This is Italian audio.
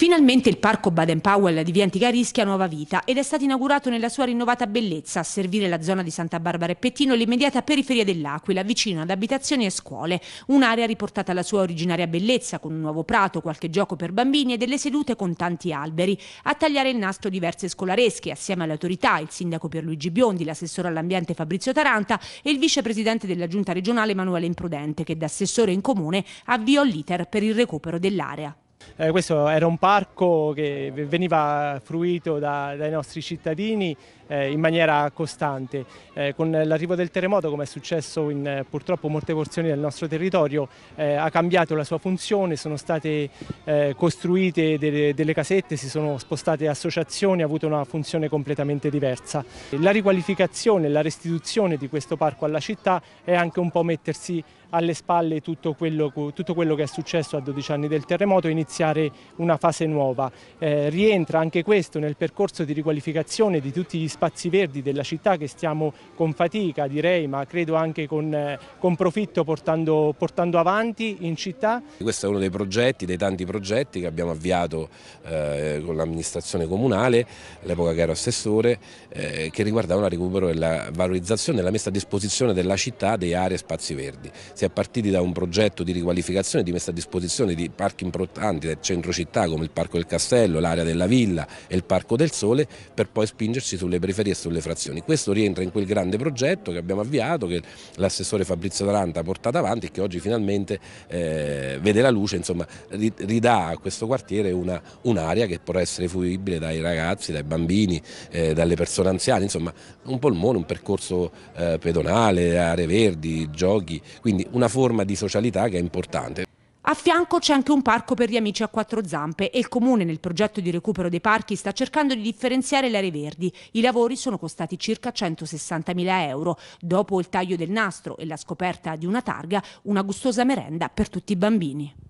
Finalmente il parco Baden-Powell di Via Antica rischia nuova vita ed è stato inaugurato nella sua rinnovata bellezza a servire la zona di Santa Barbara e Pettino e l'immediata periferia dell'Aquila, vicino ad abitazioni e scuole. Un'area riportata alla sua originaria bellezza con un nuovo prato, qualche gioco per bambini e delle sedute con tanti alberi. A tagliare il nastro diverse scolaresche assieme alle autorità, il sindaco Pierluigi Biondi, l'assessore all'ambiente Fabrizio Taranta e il vicepresidente della giunta regionale Emanuele Imprudente che da assessore in comune avviò l'iter per il recupero dell'area. Eh, questo era un parco che veniva fruito da, dai nostri cittadini eh, in maniera costante. Eh, con l'arrivo del terremoto, come è successo in purtroppo molte porzioni del nostro territorio, eh, ha cambiato la sua funzione, sono state eh, costruite delle, delle, casette, si sono spostate associazioni, ha avuto una funzione completamente diversa. La riqualificazione, la restituzione di questo parco alla città è anche un po' mettersi alle spalle tutto quello, tutto quello che è successo a 12 anni del terremoto, iniziare iniziare una fase nuova. Eh, rientra anche questo nel percorso di riqualificazione di tutti gli spazi verdi della città che stiamo con fatica direi ma credo anche con, eh, con profitto portando, portando, avanti in città. Questo è uno dei progetti, dei tanti progetti che abbiamo avviato eh, con l'amministrazione comunale, all'epoca che ero assessore, eh, che riguardava il recupero e la valorizzazione e la messa a disposizione della città dei aree e spazi verdi. Si è partiti da un progetto di riqualificazione, di messa a disposizione di parchi importanti, centro città come il Parco del Castello, l'area della Villa e il Parco del Sole per poi spingersi sulle periferie e sulle frazioni. Questo rientra in quel grande progetto che abbiamo avviato, che l'assessore Fabrizio Taranta ha portato avanti e che oggi finalmente eh, vede la luce, insomma ridà a questo quartiere un'area un che potrà essere fruibile dai ragazzi, dai bambini, eh, dalle persone anziane, insomma un polmone, un percorso eh, pedonale, aree verdi, giochi, quindi una forma di socialità che è importante. A fianco c'è anche un parco per gli amici a quattro zampe e il comune nel progetto di recupero dei parchi sta cercando di differenziare le aree verdi. I lavori sono costati circa 160.000 euro. Dopo il taglio del nastro e la scoperta di una targa, una gustosa merenda per tutti i bambini.